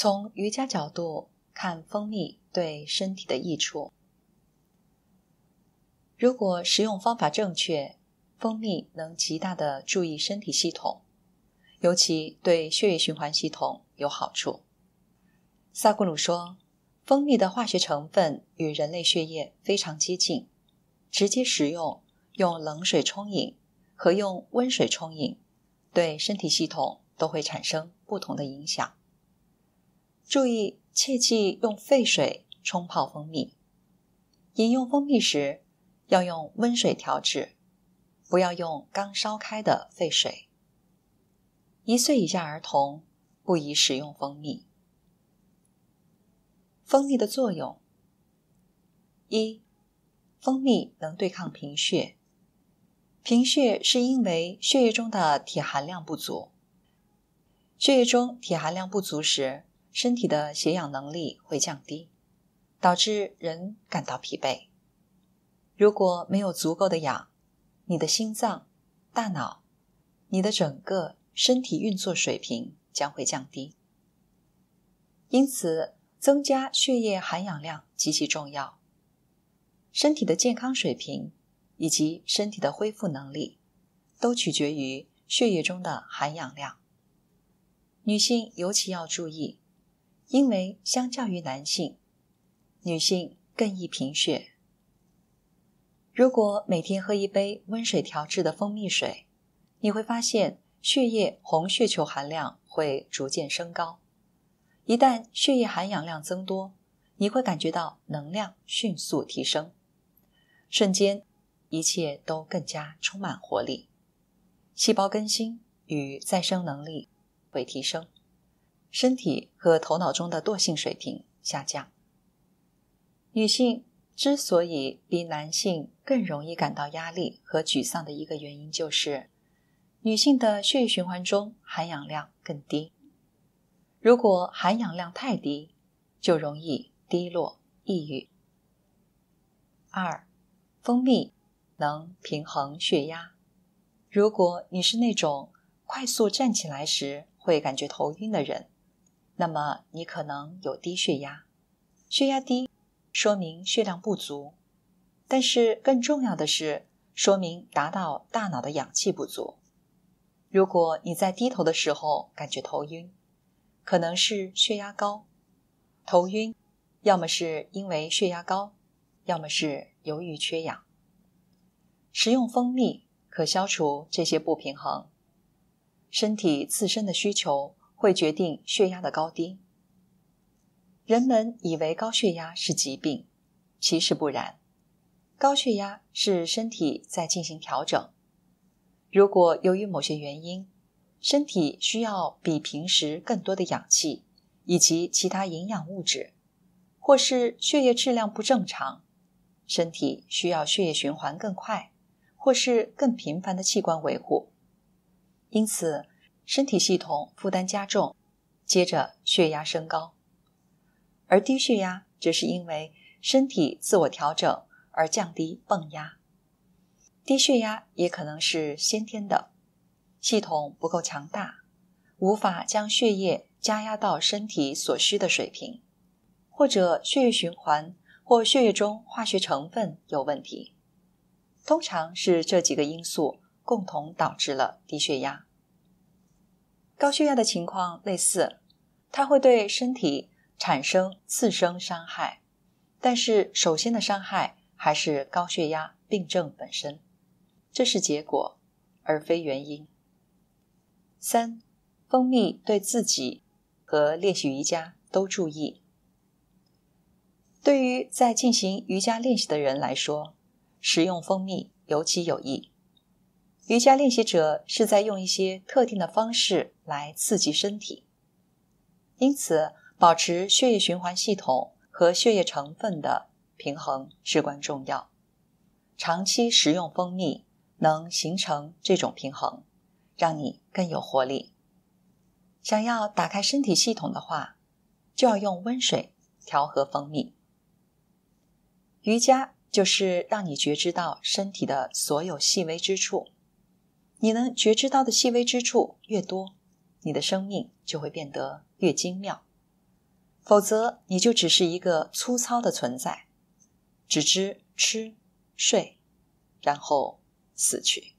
从瑜伽角度看，蜂蜜对身体的益处。如果食用方法正确，蜂蜜能极大的注意身体系统，尤其对血液循环系统有好处。萨古鲁说，蜂蜜的化学成分与人类血液非常接近，直接食用、用冷水冲饮和用温水冲饮，对身体系统都会产生不同的影响。注意，切忌用沸水冲泡蜂蜜。饮用蜂蜜时，要用温水调制，不要用刚烧开的沸水。一岁以下儿童不宜食用蜂蜜。蜂蜜的作用：一，蜂蜜能对抗贫血。贫血是因为血液中的铁含量不足。血液中铁含量不足时，身体的血氧能力会降低，导致人感到疲惫。如果没有足够的氧，你的心脏、大脑、你的整个身体运作水平将会降低。因此，增加血液含氧量极其重要。身体的健康水平以及身体的恢复能力，都取决于血液中的含氧量。女性尤其要注意。因为相较于男性，女性更易贫血。如果每天喝一杯温水调制的蜂蜜水，你会发现血液红血球含量会逐渐升高。一旦血液含氧量增多，你会感觉到能量迅速提升，瞬间一切都更加充满活力，细胞更新与再生能力会提升。身体和头脑中的惰性水平下降。女性之所以比男性更容易感到压力和沮丧的一个原因就是，女性的血液循环中含氧量更低。如果含氧量太低，就容易低落、抑郁。二，蜂蜜能平衡血压。如果你是那种快速站起来时会感觉头晕的人，那么你可能有低血压，血压低说明血量不足，但是更重要的是说明达到大脑的氧气不足。如果你在低头的时候感觉头晕，可能是血压高，头晕要么是因为血压高，要么是由于缺氧。食用蜂蜜可消除这些不平衡，身体自身的需求。会决定血压的高低。人们以为高血压是疾病，其实不然。高血压是身体在进行调整。如果由于某些原因，身体需要比平时更多的氧气以及其他营养物质，或是血液质量不正常，身体需要血液循环更快，或是更频繁的器官维护，因此。身体系统负担加重，接着血压升高，而低血压只是因为身体自我调整而降低泵压。低血压也可能是先天的，系统不够强大，无法将血液加压到身体所需的水平，或者血液循环或血液中化学成分有问题。通常是这几个因素共同导致了低血压。高血压的情况类似，它会对身体产生次生伤害，但是首先的伤害还是高血压病症本身，这是结果而非原因。三，蜂蜜对自己和练习瑜伽都注意。对于在进行瑜伽练习的人来说，食用蜂蜜尤其有益。瑜伽练习者是在用一些特定的方式来刺激身体，因此保持血液循环系统和血液成分的平衡至关重要。长期食用蜂蜜能形成这种平衡，让你更有活力。想要打开身体系统的话，就要用温水调和蜂蜜。瑜伽就是让你觉知到身体的所有细微之处。你能觉知到的细微之处越多，你的生命就会变得越精妙；否则，你就只是一个粗糙的存在，只知吃、睡，然后死去。